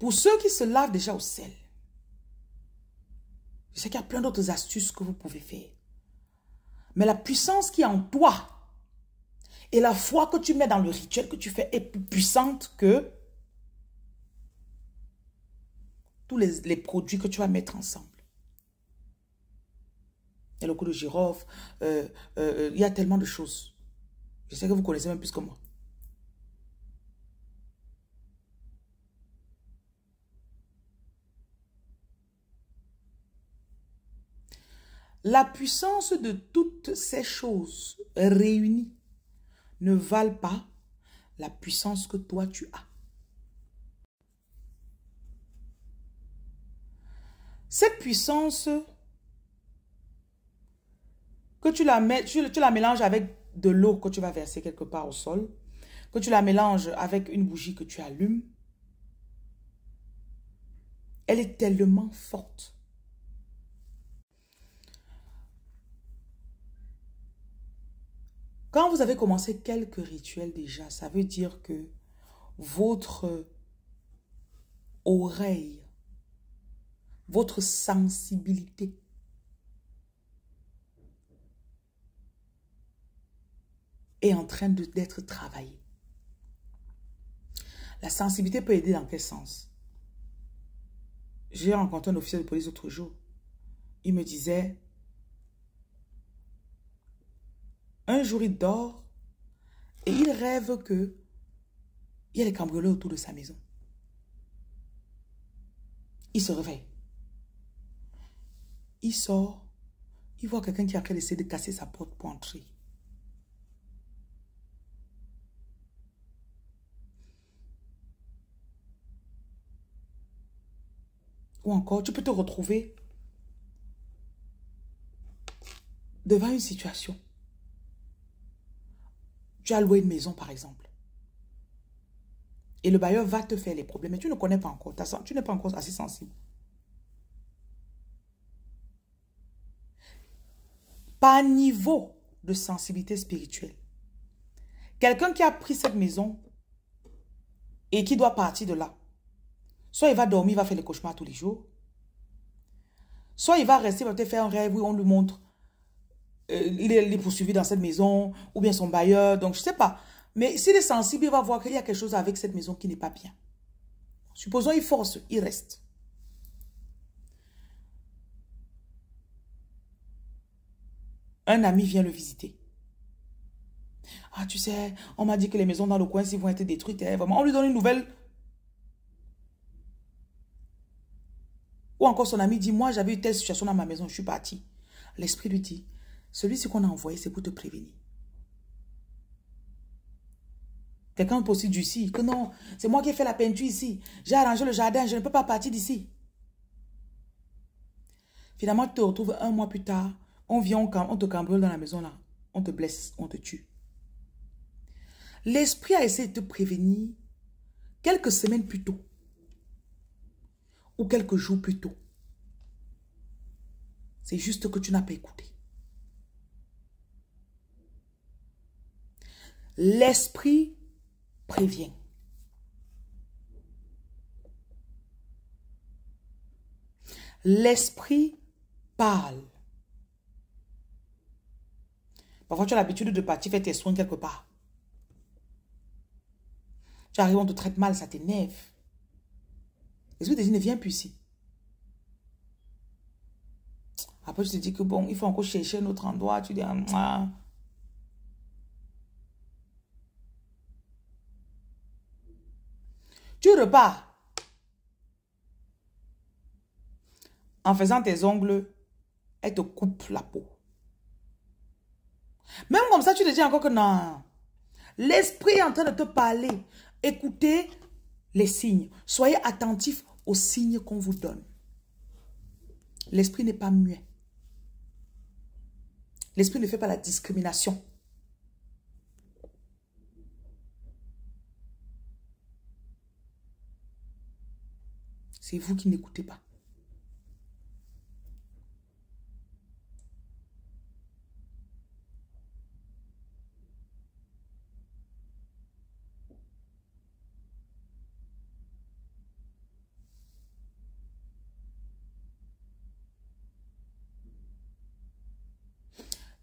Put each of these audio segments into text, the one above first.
Pour ceux qui se lavent déjà au sel, je sais qu'il y a plein d'autres astuces que vous pouvez faire. Mais la puissance qui est en toi et la foi que tu mets dans le rituel que tu fais est plus puissante que tous les, produits que tu vas mettre ensemble. Et le coup de girofle, euh, euh, euh, il y a tellement de choses. Je sais que vous connaissez même plus que moi. La puissance de toutes ces choses réunies ne valent pas la puissance que toi tu as. Cette puissance que tu la, mets, tu, la mélanges avec de l'eau que tu vas verser quelque part au sol, que tu la mélanges avec une bougie que tu allumes, elle est tellement forte Quand vous avez commencé quelques rituels déjà, ça veut dire que votre oreille, votre sensibilité, est en train d'être travaillée. La sensibilité peut aider dans quel sens J'ai rencontré un officier de police l'autre jour. Il me disait, Un jour, il dort et il rêve que il y a des cambrioleurs autour de sa maison. Il se réveille. Il sort. Il voit quelqu'un qui a en train de casser sa porte pour entrer. Ou encore, tu peux te retrouver devant une situation. Tu une maison, par exemple. Et le bailleur va te faire les problèmes, mais tu ne connais pas encore. Tu n'es pas encore assez sensible. Par niveau de sensibilité spirituelle, quelqu'un qui a pris cette maison et qui doit partir de là, soit il va dormir, il va faire les cauchemars tous les jours, soit il va rester, va te faire un rêve où on lui montre euh, il est poursuivi dans cette maison, ou bien son bailleur, donc je sais pas. Mais s'il est sensible, il va voir qu'il y a quelque chose avec cette maison qui n'est pas bien. Supposons il force, il reste. Un ami vient le visiter. Ah, tu sais, on m'a dit que les maisons dans le coin, s'ils vont être détruites, hein, vraiment, on lui donne une nouvelle. Ou encore son ami dit, moi j'avais eu telle situation dans ma maison, je suis parti. L'esprit lui dit, celui-ci qu'on a envoyé, c'est pour te prévenir. Quelqu'un peut aussi ici que non, c'est moi qui ai fait la peinture ici. J'ai arrangé le jardin, je ne peux pas partir d'ici. Finalement, tu te retrouves un mois plus tard, on vient, on, te cambole dans la maison là. On te blesse, on te tue. L'esprit a essayé de te prévenir quelques semaines plus tôt ou quelques jours plus tôt. C'est juste que tu n'as pas écouté. L'esprit prévient. L'esprit parle. Parfois, tu as l'habitude de partir faire tes soins quelque part. Tu arrives, on te traite mal, ça t'énerve. L'esprit te dit, ne viens plus ici. Après, tu te dis que bon, il faut encore chercher un autre endroit. Tu dis, ah, Tu repars. En faisant tes ongles, elle te coupe la peau. Même comme ça, tu te dis encore que non. L'esprit est en train de te parler. Écoutez les signes. Soyez attentifs aux signes qu'on vous donne. L'esprit n'est pas muet. L'esprit ne fait pas la discrimination. C'est vous qui n'écoutez pas.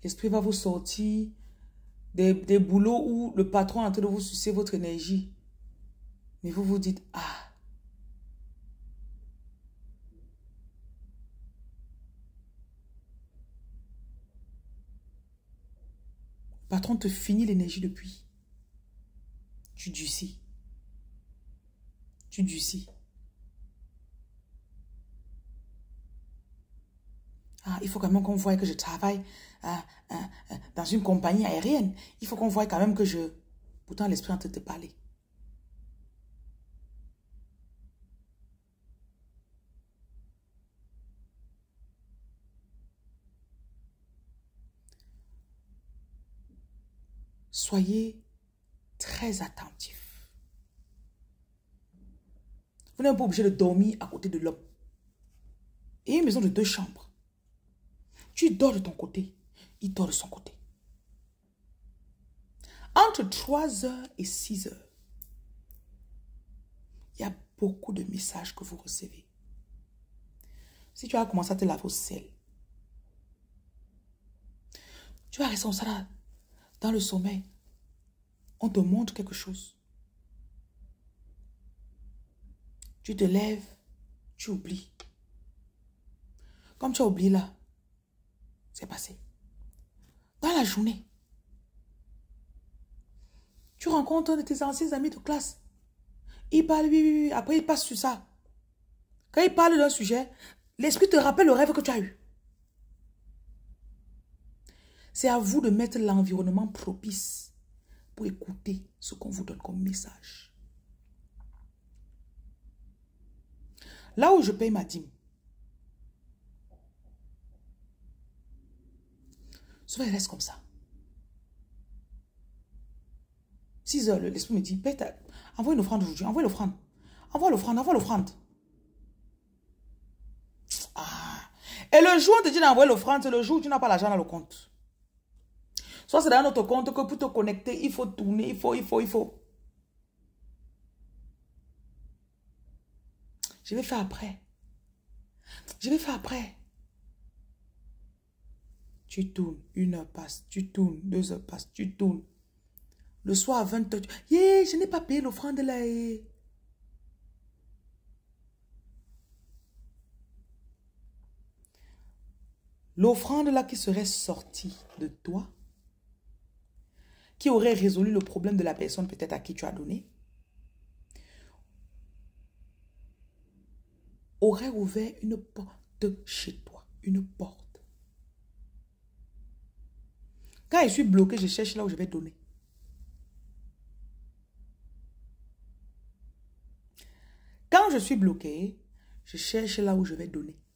L'esprit va vous sortir des, des, boulots où le patron est en train de vous sucer votre énergie. Mais vous vous dites, ah, Patron te finit l'énergie depuis. Tu durcis. Tu durcis. Ah, il faut quand même qu'on voie que je travaille euh, euh, euh, dans une compagnie aérienne. Il faut qu'on voie quand même que je... Pourtant, l'esprit en train de te parler. soyez très attentif. Vous n'êtes pas obligé de dormir à côté de l'homme. Et une maison de deux chambres. Tu dors de ton côté, il dort de son côté. Entre 3h et 6h, il y a beaucoup de messages que vous recevez. Si tu as commencé à te laver au sel, tu vas rester en salade dans le sommeil, on te montre quelque chose. Tu te lèves, tu oublies. Comme tu as oublié là, c'est passé. Dans la journée, tu rencontres un de tes anciens amis de classe. Il parle, oui, oui, oui. Après, il passe sur ça. Quand il parle d'un sujet, l'esprit te rappelle le rêve que tu as eu. C'est à vous de mettre l'environnement propice pour écouter ce qu'on vous donne comme message. Là où je paye ma dîme, souvent il reste comme ça. 6 heures, l'esprit me dit, pète, envoie une offrande aujourd'hui, envoie l'offrande, envoie l'offrande, envoie l'offrande. Ah. Et le jour où on te dit d'envoyer l'offrande, c'est le jour où tu n'as pas l'argent dans le compte. Soit c'est dans notre compte que pour te connecter, il faut tourner, il faut, il faut, il faut. Je vais faire après. Je vais faire après. Tu tournes, une heure passe, tu tournes, deux heures passent, tu tournes. Le soir à 20h, je n'ai pas payé l'offrande là. L'offrande là qui serait sortie de toi qui aurait résolu le problème de la personne peut-être à qui tu as donné, aurait ouvert une porte chez toi, une porte. Quand je suis bloqué, je cherche là où je vais donner. Quand je suis bloqué, je cherche là où je vais donner.